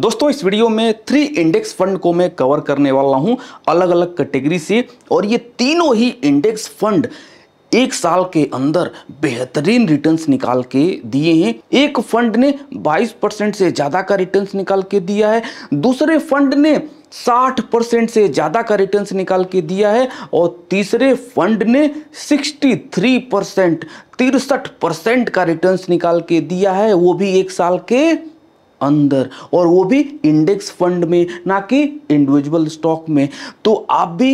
दोस्तों इस वीडियो में थ्री इंडेक्स फंड को मैं कवर करने वाला हूं अलग अलग कैटेगरी से और ये तीनों ही इंडेक्स फंड एक साल के अंदर बेहतरीन रिटर्न्स निकाल के दिए हैं एक फंड ने 22 परसेंट से ज़्यादा का रिटर्न्स निकाल के दिया है दूसरे फंड ने 60 परसेंट से ज़्यादा का रिटर्न्स निकाल के दिया है और तीसरे फंड ने 63 परसेंट तिरसठ परसेंट का रिटर्न्स निकाल के दिया है वो भी एक साल के अंदर और वो भी इंडेक्स फंड में ना कि इंडिविजुअल स्टॉक में तो आप भी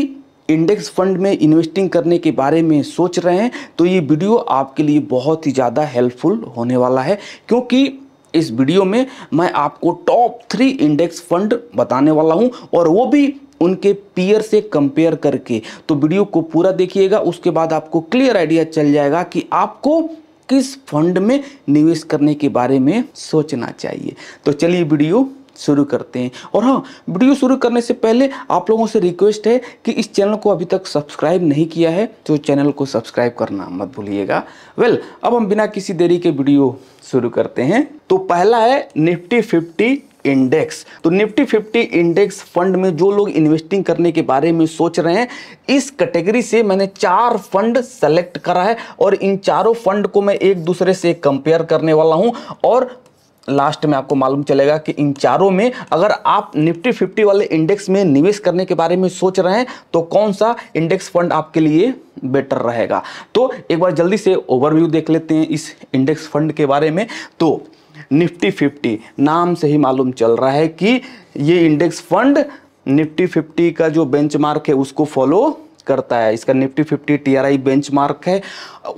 इंडेक्स फंड में इन्वेस्टिंग करने के बारे में सोच रहे हैं तो ये वीडियो आपके लिए बहुत ही ज़्यादा हेल्पफुल होने वाला है क्योंकि इस वीडियो में मैं आपको टॉप थ्री इंडेक्स फंड बताने वाला हूं और वो भी उनके पीयर से कंपेयर करके तो वीडियो को पूरा देखिएगा उसके बाद आपको क्लियर आइडिया चल जाएगा कि आपको किस फंड में निवेश करने के बारे में सोचना चाहिए तो चलिए वीडियो शुरू करते हैं और हाँ वीडियो शुरू करने से पहले आप लोगों से रिक्वेस्ट है कि इस चैनल को अभी तक सब्सक्राइब नहीं किया है तो चैनल को सब्सक्राइब करना मत भूलिएगा वेल अब हम बिना किसी देरी के वीडियो शुरू करते हैं तो पहला है निफ्टी फिफ्टी इंडेक्स तो निफ्टी 50 इंडेक्स फंड में जो लोग इन्वेस्टिंग करने के बारे में सोच रहे हैं इस कैटेगरी से मैंने चार फंड सेलेक्ट करा है और इन चारों फंड को मैं एक दूसरे से कंपेयर करने वाला हूं और लास्ट में आपको मालूम चलेगा कि इन चारों में अगर आप निफ्टी फिफ्टी वाले इंडेक्स में निवेश करने के बारे में सोच रहे हैं तो कौन सा इंडेक्स फंड आपके लिए बेटर रहेगा तो एक बार जल्दी से ओवरव्यू देख लेते हैं इस इंडेक्स फंड के बारे में तो निफ्टी फिफ्टी नाम से ही मालूम चल रहा है कि ये इंडेक्स फंड निफ्टी फिफ्टी का जो बेंचमार्क है उसको फॉलो करता है इसका Nifty fifty T R I benchmark है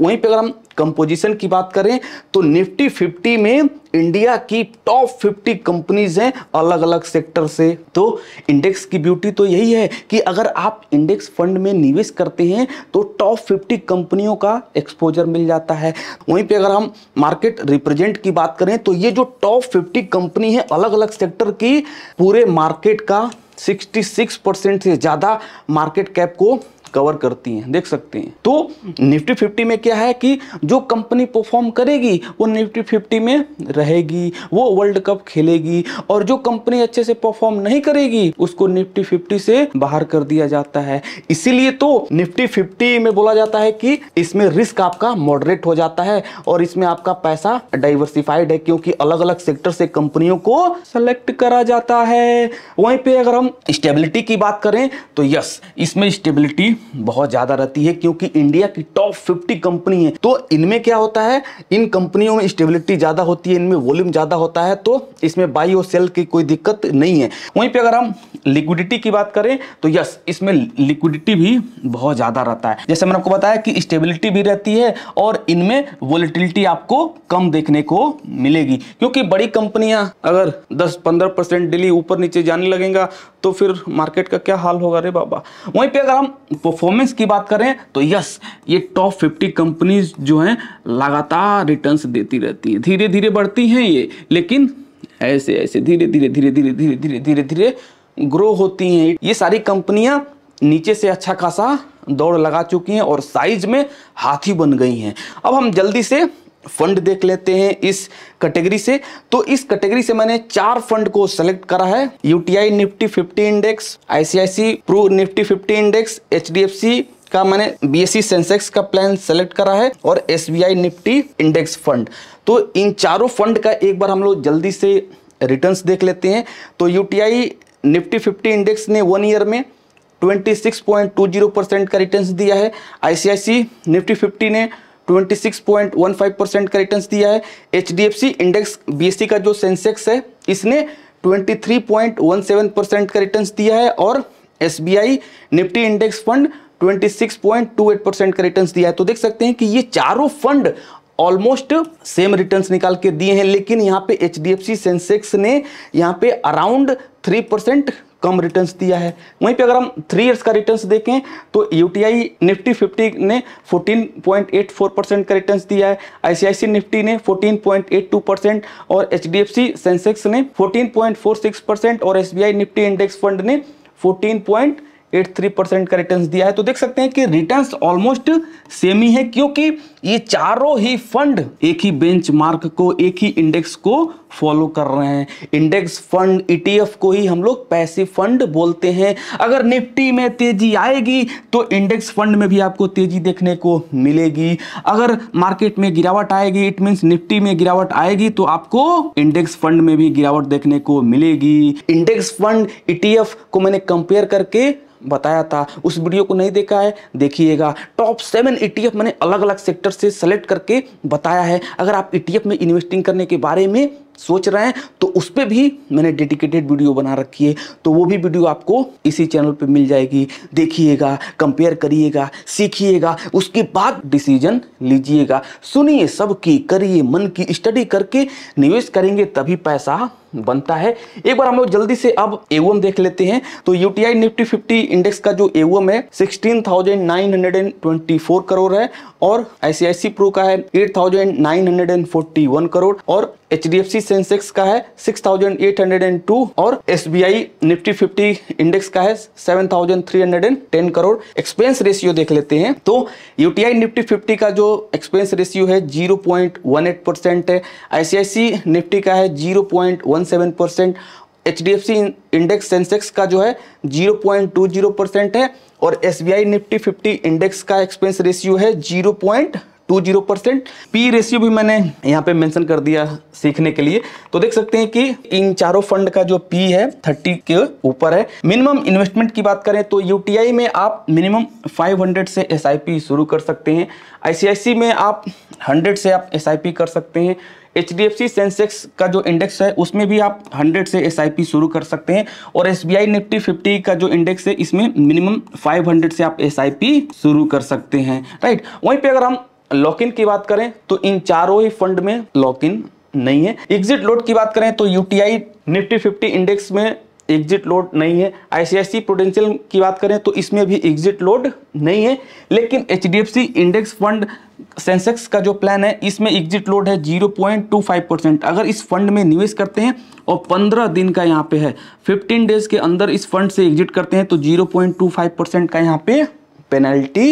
वहीं पे अगर हम कंपोजिशन की बात करें तो निफ्टी फिफ्टी में इंडिया की टॉप फिफ्टी कंपनीज हैं अलग अलग सेक्टर से तो इंडेक्स की ब्यूटी तो यही है कि अगर आप इंडेक्स फंड में निवेश करते हैं तो टॉप फिफ्टी कंपनियों का एक्सपोजर मिल जाता है वहीं पे अगर हम मार्केट रिप्रेजेंट की बात करें तो ये जो टॉप फिफ्टी कंपनी है अलग अलग सेक्टर की पूरे मार्केट का 66 परसेंट से ज़्यादा मार्केट कैप को कवर करती हैं देख सकते हैं तो निफ्टी फिफ्टी में क्या है कि जो कंपनी परफॉर्म करेगी वो निफ्टी फिफ्टी में रहेगी वो वर्ल्ड कप खेलेगी और जो कंपनी अच्छे से परफॉर्म नहीं करेगी उसको निफ्टी फिफ्टी से बाहर कर दिया जाता है इसीलिए तो निफ्टी फिफ्टी में बोला जाता है कि इसमें रिस्क आपका मॉडरेट हो जाता है और इसमें आपका पैसा डाइवर्सिफाइड है क्योंकि अलग अलग सेक्टर से कंपनियों को सेलेक्ट करा जाता है वहीं पे अगर हम स्टेबिलिटी की बात करें तो यस इसमें स्टेबिलिटी बहुत ज़्यादा रहती है क्योंकि इंडिया की टॉप 50 कंपनी है तो इनमें क्या होता है इन कंपनियों में स्टेबिलिटी ज़्यादा होती है इनमें वॉल्यूम ज़्यादा होता है तो इसमें बाई और सेल की कोई दिक्कत नहीं है वहीं पर अगर हम लिक्विडिटी की बात करें तो यस इसमें लिक्विडिटी भी बहुत ज़्यादा रहता है जैसे मैंने आपको बताया कि स्टेबिलिटी भी रहती है और इनमें वॉलिटिलिटी आपको कम देखने को मिलेगी क्योंकि बड़ी कंपनियां अगर 10-15 परसेंट डेली ऊपर नीचे जाने लगेगा तो फिर मार्केट का क्या हाल होगा रे बाबा वहीं पे अगर हम परफॉर्मेंस की बात करें तो यस ये टॉप फिफ्टी कंपनीज जो हैं लगातार रिटर्न्स देती रहती हैं धीरे धीरे बढ़ती हैं ये लेकिन ऐसे ऐसे धीरे धीरे धीरे धीरे धीरे धीरे धीरे धीरे ग्रो होती हैं ये सारी कंपनियां नीचे से अच्छा खासा दौड़ लगा चुकी हैं और साइज में हाथी बन गई हैं अब हम जल्दी से फंड देख लेते हैं इस कैटेगरी से तो इस कैटेगरी से मैंने चार फंड को सेलेक्ट करा है UTI Nifty 50 index ICICI Pru Nifty 50 index HDFC का मैंने बीएससी सेंसेक्स का प्लान सेलेक्ट करा है और एसबीआई निफ्टी इंडेक्स फंड तो इन चारों फंड का एक बार हम लोग जल्दी से रिटर्न्स देख लेते हैं तो यूटीआई निफ्टी फिफ्टी इंडेक्स ने वन ईयर में 26.20 परसेंट का रिटर्न्स दिया है आईसीआईसी निफ्टी 50 ने 26.15 परसेंट का रिटर्न दिया है एच इंडेक्स बी का जो सेंसेक्स है इसने 23.17 परसेंट का रिटर्न दिया है और S Nifty index fund 26.28 percent का रिटर्न दिया है तो देख सकते हैं कि ये चारों फंड ऑलमोस्ट सेम रिटर्न निकाल के दिए हैं लेकिन यहाँ पे एच सेंसेक्स ने यहाँ पे अराउंड थ्री परसेंट कम रिटर्न्स दिया है वहीं पे अगर हम थ्री इयर्स का रिटर्न्स देखें तो यूटीआई निफ्टी 50 ने 14.84 परसेंट का रिटर्न्स दिया है आईसीआईसी निफ्टी ने 14.82 परसेंट और एचडीएफसी सेंसेक्स ने 14.46 परसेंट और एसबीआई निफ्टी इंडेक्स फंड ने 14. 83% का रिटर्न्स दिया है तो देख सकते हैं कि रिटर्न्स ऑलमोस्ट सेम ही है क्योंकि ये चारों ही फंड एक ही बेंचमार्क को एक ही इंडेक्स को फॉलो कर रहे हैं इंडेक्स फंड ईटीएफ को ही हम लोग पैसिव फंड बोलते हैं अगर निफ्टी में तेजी आएगी तो इंडेक्स फंड में भी आपको तेजी देखने को मिलेगी अगर मार्केट में गिरावट आएगी इट मीन निफ्टी में गिरावट आएगी तो आपको इंडेक्स फंड में भी गिरावट देखने को मिलेगी इंडेक्स फंड ईटीएफ को मैंने कंपेयर करके बताया था उस वीडियो को नहीं देखा है देखिएगा टॉप सेवन ई मैंने अलग अलग सेक्टर से सेलेक्ट करके बताया है अगर आप ई e में इन्वेस्टिंग करने के बारे में सोच रहे हैं तो उस पर भी मैंने डेडिकेटेड वीडियो बना रखी है तो वो भी वीडियो आपको इसी चैनल पे मिल जाएगी देखिएगा कंपेयर करिएगा सीखिएगा उसके बाद डिसीजन लीजिएगा सुनिए सबकी करिए मन की स्टडी करके निवेश करेंगे तभी पैसा बनता है एक बार हम लोग जल्दी से अब एवम देख लेते हैं तो यूटीआई निफ्टी 50 इंडेक्स का जो एवम है 16,924 करोड़ है और आईसीआईसी प्रो का है 8,941 करोड़ और H D F C Sensex का है six thousand eight hundred and two और S B I Nifty fifty index का है seven thousand three hundred and ten crore expense ratio देख लेते हैं तो यूटीआई निफ्टी फिफ्टी का जो एक्सपेंस रेशियो है zero point one eight percent है आईसीआईसी निफ्टी का है zero point one seven percent H D F C index Sensex का जो है zero point two zero percent है और S B I Nifty fifty index का एक्सपेंस रेशियो है zero point two zero percent P ratio भी मैंने यहाँ पे मेंशन कर दिया सीखने के लिए तो देख सकते हैं कि इन चारों फंड का जो पी है थर्टी के ऊपर है मिनिमम इन्वेस्टमेंट की बात करें तो यूटीआई में आप मिनिमम फाइव से एस शुरू कर सकते हैं आईसीआईसी में आप हंड्रेड से आप एस कर सकते हैं एच डी सेंसेक्स का जो इंडेक्स है उसमें भी आप 100 से एस शुरू कर सकते हैं और S B I Nifty fifty का जो इंडेक्स है इसमें मिनिमम 500 से आप एस शुरू कर सकते हैं राइट वहीं पे अगर हम लॉक इन की बात करें तो इन चारों ही फंड में लॉक इन नहीं है एग्जिट लोड की बात करें तो यूटीआई निफ्टी फिफ्टी इंडेक्स में एग्जिट लोड नहीं है आईसीआईसी प्रोडेंशियल की बात करें तो इसमें भी एग्जिट लोड नहीं है लेकिन एच इंडेक्स फंड सेंसेक्स का जो प्लान है इसमें एग्जिट लोड है 0.25 परसेंट अगर इस फंड में निवेश करते हैं और 15 दिन का यहाँ पे है 15 डेज के अंदर इस फंड से एग्जिट करते हैं तो 0.25 परसेंट का यहाँ पे पेनल्टी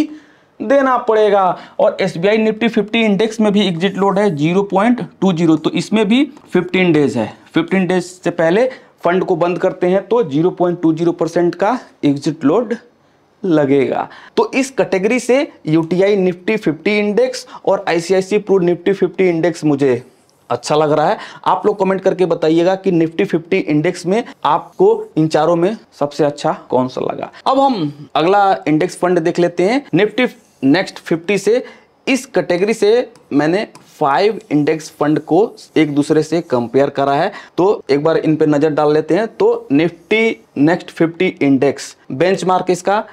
देना पड़ेगा और S B I Nifty fifty index में भी एग्जिट लोड है जीरो पॉइंट टू जीरो तो इसमें भी फिफ्टीन डेज है फिफ्टीन डेज से पहले फंड को बंद करते हैं तो zero point two zero percent का एग्जिट लोड लगेगा तो इस कैटेगरी से U T I Nifty fifty index और I I C C Pru Nifty fifty index मुझे अच्छा लग रहा है आप लोग कमेंट करके बताइएगा कि निफ्टी 50 इंडेक्स में आपको इन चारों में सबसे अच्छा कौन सा लगा अब हम अगला इंडेक्स फंड देख लेते हैं निफ्टी नेक्स्ट फिफ्टी से इस कैटेगरी से मैंने फाइव इंडेक्स फंड को एक दूसरे से कंपेयर करा है तो एक बार इन पे नज़र डाल लेते हैं तो Nifty next fifty index benchmark इसका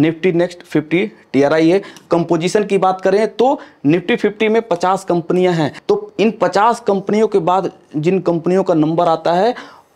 Nifty next fifty T R I है कंपोजिशन की बात करें तो निफ्टी फिफ्टी में पचास कंपनियां हैं तो इन पचास कंपनियों के बाद जिन कंपनियों का नंबर आता है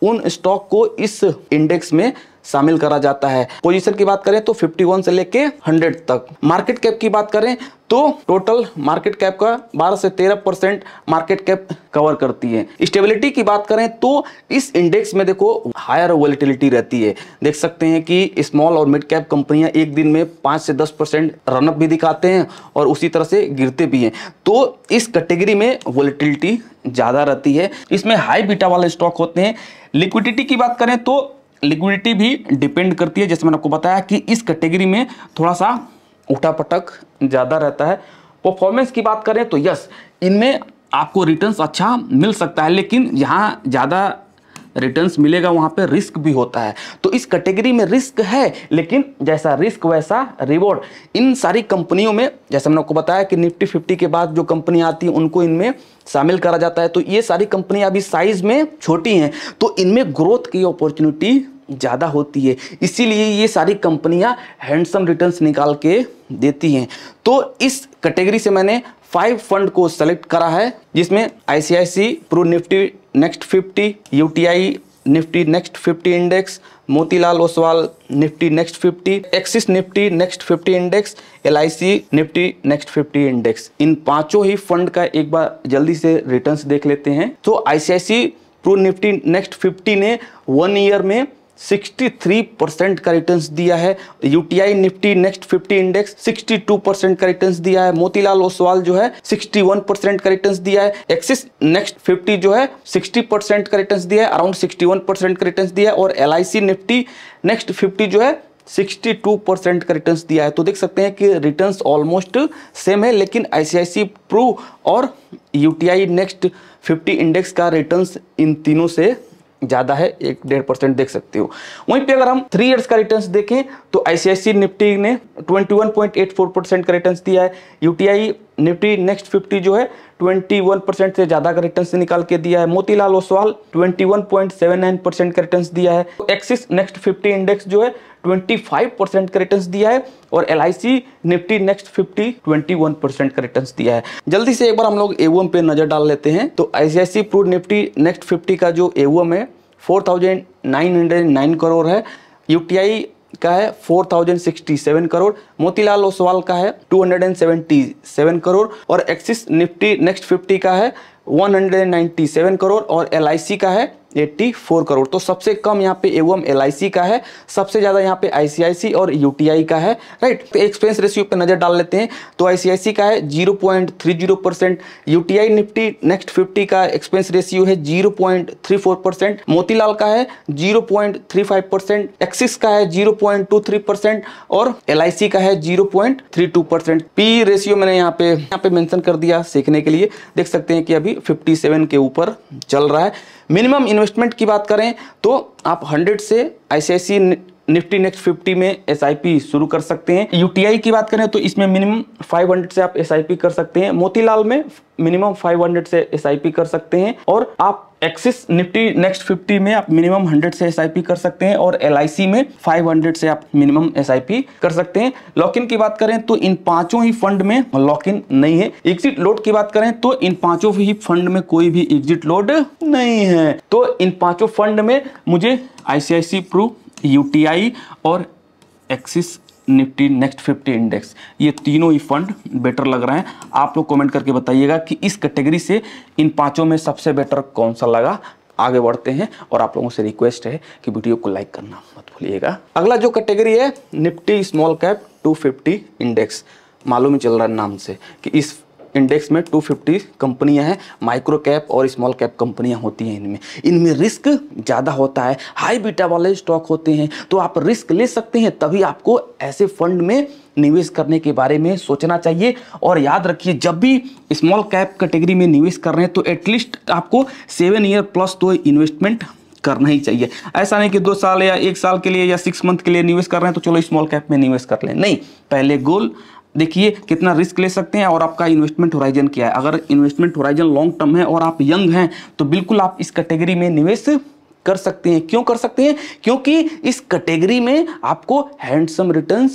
उन स्टॉक को इस इंडेक्स में शामिल करा जाता है पोजीशन की बात करें तो 51 से लेके 100 तक मार्केट कैप की बात करें तो टोटल मार्केट कैप का 12 से 13 परसेंट मार्केट कैप कवर करती है स्टेबिलिटी की बात करें तो इस इंडेक्स में देखो हायर वॉलिटिलिटी रहती है देख सकते हैं कि स्मॉल और मिड कैप कंपनियां एक दिन में 5 से 10 परसेंट रनअप भी दिखाते हैं और उसी तरह से गिरते भी हैं तो इस कैटेगरी में वॉलिटिलिटी ज़्यादा रहती है इसमें हाई बीटा वाले स्टॉक होते हैं लिक्विडिटी की बात करें तो लिक्विडिटी भी डिपेंड करती है जैसे मैंने आपको बताया कि इस कैटेगरी में थोड़ा सा उठापटक ज़्यादा रहता है परफॉर्मेंस की बात करें तो यस इनमें आपको रिटर्न्स अच्छा मिल सकता है लेकिन यहाँ ज़्यादा रिटर्न्स मिलेगा वहाँ पे रिस्क भी होता है तो इस कैटेगरी में रिस्क है लेकिन जैसा रिस्क वैसा रिवॉर्ड इन सारी कंपनियों में जैसे हमने आपको बताया कि निफ्टी फिफ्टी के बाद जो कंपनी आती है उनको इनमें शामिल करा जाता है तो ये सारी कंपनियां अभी साइज में छोटी हैं तो इनमें ग्रोथ की अपॉर्चुनिटी ज़्यादा होती है इसीलिए ये सारी कंपनियां हैंडसम रिटर्न्स निकाल के देती हैं तो इस कैटेगरी से मैंने फाइव फंड को सेलेक्ट करा है जिसमें ICICI Pru Nifty next fifty UTI Nifty next fifty index Motilal Oswal Nifty next fifty Axis Nifty next fifty index L Nifty next fifty index इन पांचों ही फंड का एक बार जल्दी से रिटर्न्स देख लेते हैं तो ICICI Pru Nifty next fifty ने वन ईयर में 63 परसेंट का रिटर्न दिया है UTI Nifty next 50 index 62 percent का रिटर्न दिया है मोतीलाल ओसवाल जो है 61 परसेंट का रिटर्न दिया है एक्सिस नेक्स्ट 50 जो है 60 परसेंट का रिटर्न दिया है अराउंड 61 परसेंट का रिटर्न दिया है और एल निफ्टी नेक्स्ट 50 जो है 62 परसेंट का रिटर्न दिया है तो देख सकते हैं कि रिटर्न ऑलमोस्ट सेम है लेकिन आईसीआईसी प्रू और यूटीआई नेक्स्ट 50 इंडेक्स का रिटर्न इन तीनों से ज़्यादा है एक डेढ़ परसेंट देख सकते हो वहीं पे अगर हम थ्री इयर्स का रिटर्न देखें तो आईसीआईसी निफ्टी ने 21.84 परसेंट का रिटर्न दिया है यूटीआई निफ्टी नेक्स्ट फिफ्टी जो है 21 परसेंट से ज़्यादा का रिटर्न निकाल के दिया है मोतीलाल ओसवाल 21.79 परसेंट का रिटर्न दिया है एक्सिस नेक्स्ट 50 इंडेक्स जो है 25 परसेंट का रिटर्न दिया है और एल निफ्टी नेक्स्ट 50 21 परसेंट का रिटर्न दिया है जल्दी से एक बार हम लोग एवम पे नज़र डाल लेते हैं तो I Pru Nifty next fifty का जो एवम है फोर करोड़ है यूटीआई का है 4067 करोड़ मोतीलाल ओसवाल का है 277 करोड़ और एक्सिस निफ्टी नेक्स्ट 50 का है 197 करोड़ और एल का है 84 करोड़ तो सबसे कम यहाँ पे एवं एल का है सबसे ज़्यादा यहाँ पे आईसीआईसी और यूटीआई का है राइट तो एक्सपेंस रेशियो पे नज़र डाल लेते हैं तो आईसीआईसी का है 0.30 परसेंट यूटीआई निफ्टी नेक्स्ट 50 का एक्सपेंस रेशियो है 0.34 परसेंट मोतीलाल का है 0.35 परसेंट एक्सिस का है 0.23 परसेंट और एल का है 0.32 परसेंट पी रेशियो मैंने यहाँ पे यहाँ पे मैंशन कर दिया सीखने के लिए देख सकते हैं कि अभी फिफ्टी के ऊपर चल रहा है मिनिमम इन्वेस्टमेंट की बात करें तो आप 100 से आईसीआईसी निफ्टी नेक्स्ट फिफ्टी में एस शुरू कर सकते हैं यूटीआई की बात करें तो इसमें मिनिमम 500 से आप एस कर सकते हैं मोतीलाल में मिनिमम 500 से एस कर सकते हैं और आप एक्सिस निफ्टी नेक्स्ट 50 में आप मिनिमम 100 से एस कर सकते हैं और एल में 500 से आप मिनिमम एस कर सकते हैं लॉक इन की बात करें तो इन पांचों ही फंड में लॉक इन नहीं है एग्जिट लोड की बात करें तो इन पांचों ही फंड में कोई भी एग्जिट लोड नहीं है तो इन पांचों फंड में मुझे आईसीआईसी प्रू यूटीआई और Axis Nifty next fifty index ये तीनों ही फंड बेटर लग रहे हैं आप लोग कमेंट करके बताइएगा कि इस कैटेगरी से इन पांचों में सबसे बेटर कौन सा लगा आगे बढ़ते हैं और आप लोगों से रिक्वेस्ट है कि वीडियो को लाइक करना मत भूलिएगा अगला जो कैटेगरी है Nifty small cap two index मालूम ही चल रहा है नाम से कि इस इंडेक्स में 250 कंपनियां हैं माइक्रो कैप और स्मॉल कैप कंपनियां होती हैं इनमें इनमें रिस्क ज़्यादा होता है हाई बीटा वाले स्टॉक होते हैं तो आप रिस्क ले सकते हैं तभी आपको ऐसे फंड में निवेश करने के बारे में सोचना चाहिए और याद रखिए जब भी स्मॉल कैप कैटेगरी में निवेश कर रहे हैं तो एटलीस्ट आपको सेवन ईयर प्लस तो इन्वेस्टमेंट करना ही चाहिए ऐसा नहीं कि दो साल या एक साल के लिए या सिक्स मंथ के लिए निवेश कर रहे हैं तो चलो स्मॉल कैप में निवेश कर लें नहीं पहले गोल देखिए कितना रिस्क ले सकते हैं और आपका इन्वेस्टमेंट होराइजन क्या है अगर इन्वेस्टमेंट होराइजन लॉन्ग टर्म है और आप यंग हैं तो बिल्कुल आप इस कैटेगरी में निवेश कर सकते हैं क्यों कर सकते हैं क्योंकि इस कैटेगरी में आपको हैंडसम रिटर्न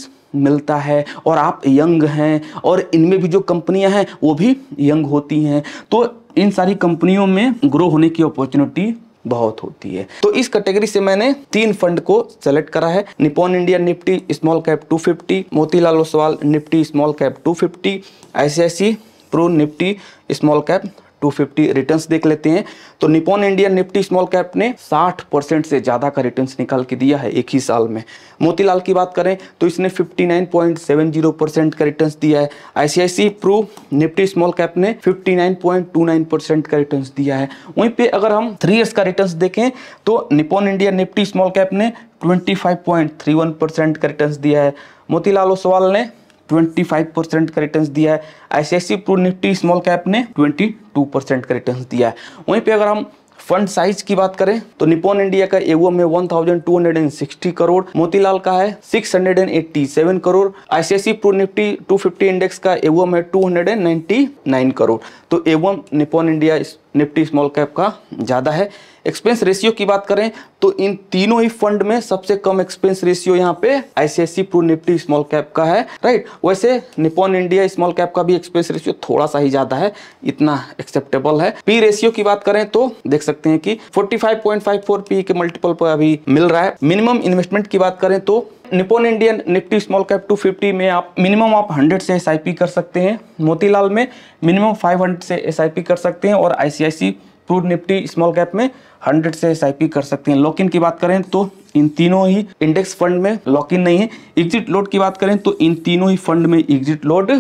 मिलता है और आप यंग हैं और इनमें भी जो कंपनियां हैं वो भी यंग होती हैं तो इन सारी कंपनियों में ग्रो होने की अपॉर्चुनिटी बहुत होती है तो इस कैटेगरी से मैंने तीन फंड को सेलेक्ट करा है Nippon India Nifty small cap 250 Motilal Oswal Nifty small cap 250 ICICI Pru Nifty small cap 250 returns देख लेते हैं तो Nippon Indian Nifty small cap ने 60 परसेंट से ज़्यादा का रिटर्न्स निकाल के दिया है एक ही साल में मोतीलाल की बात करें तो इसने 59.70 परसेंट का रिटर्न्स दिया है ICICI Pru Nifty small cap ने 59.29 परसेंट का रिटर्न्स दिया है वहीं पर अगर हम थ्री ईयर्स का रिटर्न्स देखें तो Nippon Indian Nifty small cap ने 25.31 परसेंट का रिटर्न्स दिया है मोतीलाल ओसवाल ने 25 परसेंट का रिटर्न दिया है ICICI Pru Nifty small cap ने 22 परसेंट का रिटर्न दिया है वहीं पे अगर हम फंड साइज की बात करें तो निपोन इंडिया का एवो में 1260 करोड़ मोतीलाल का है 687 crore ICICI Pru Nifty 250 index का एवो में 299 करोड़ तो एवो Nippon India Nifty small cap का ज़्यादा है एक्सपेंस रेशियो की बात करें तो इन तीनों ही फंड में सबसे कम एक्सपेंस रेशियो यहाँ पे ICICI Pru Nifty small cap का है राइट वैसे निपोन इंडिया स्मॉल कैप का भी एक्सपेंस रेशियो थोड़ा सा ही ज्यादा है इतना एक्सेप्टेबल है पी रेशियो की बात करें तो देख सकते हैं कि 45.54 पी के मल्टीपल पर अभी मिल रहा है मिनिमम इन्वेस्टमेंट की बात करें तो Nippon Indian Nifty small cap 250 में आप मिनिमम आप 100 से एस कर सकते हैं मोतीलाल में मिनिमम 500 से एस कर सकते हैं और आईसीआईसी क्रूड निफ्टी स्मॉल कैप में 100 से एस कर सकते हैं लॉक इन की बात करें तो इन तीनों ही इंडेक्स फंड में लॉक इन नहीं है एग्जिट लोड की बात करें तो इन तीनों ही फंड में एग्जिट लोड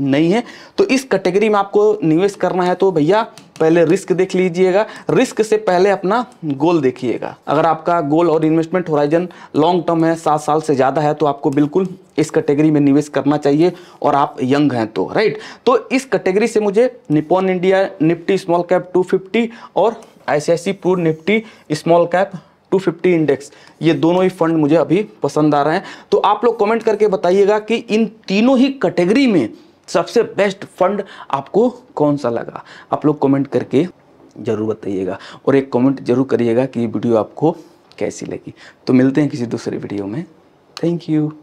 नहीं है तो इस कैटेगरी में आपको निवेश करना है तो भैया पहले रिस्क देख लीजिएगा रिस्क से पहले अपना गोल देखिएगा अगर आपका गोल और इन्वेस्टमेंट होराइजन लॉन्ग टर्म है सात साल से ज़्यादा है तो आपको बिल्कुल इस कैटेगरी में निवेश करना चाहिए और आप यंग हैं तो राइट तो इस कैटेगरी से मुझे Nippon India Nifty small cap two और I Pru Nifty small cap 250 index ये दोनों ही फंड मुझे अभी पसंद आ रहे हैं तो आप लोग कमेंट करके बताइएगा कि इन तीनों ही कैटेगरी में सबसे बेस्ट फंड आपको कौन सा लगा आप लोग कमेंट करके ज़रूर बताइएगा और एक कमेंट जरूर करिएगा कि ये वीडियो आपको कैसी लगी तो मिलते हैं किसी दूसरे वीडियो में थैंक यू